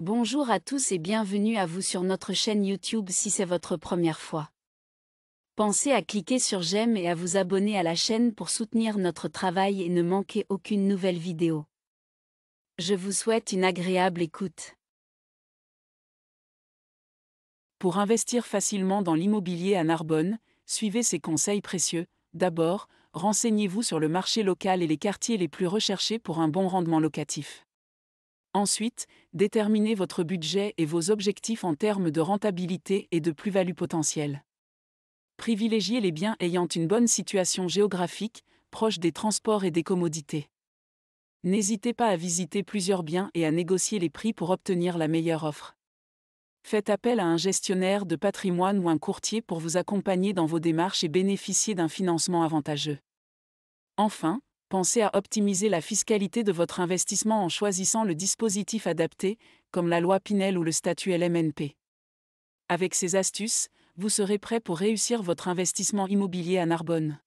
Bonjour à tous et bienvenue à vous sur notre chaîne YouTube si c'est votre première fois. Pensez à cliquer sur j'aime et à vous abonner à la chaîne pour soutenir notre travail et ne manquer aucune nouvelle vidéo. Je vous souhaite une agréable écoute. Pour investir facilement dans l'immobilier à Narbonne, suivez ces conseils précieux. D'abord, renseignez-vous sur le marché local et les quartiers les plus recherchés pour un bon rendement locatif. Ensuite, déterminez votre budget et vos objectifs en termes de rentabilité et de plus-value potentielle. Privilégiez les biens ayant une bonne situation géographique, proche des transports et des commodités. N'hésitez pas à visiter plusieurs biens et à négocier les prix pour obtenir la meilleure offre. Faites appel à un gestionnaire de patrimoine ou un courtier pour vous accompagner dans vos démarches et bénéficier d'un financement avantageux. Enfin, pensez à optimiser la fiscalité de votre investissement en choisissant le dispositif adapté, comme la loi Pinel ou le statut LMNP. Avec ces astuces, vous serez prêt pour réussir votre investissement immobilier à Narbonne.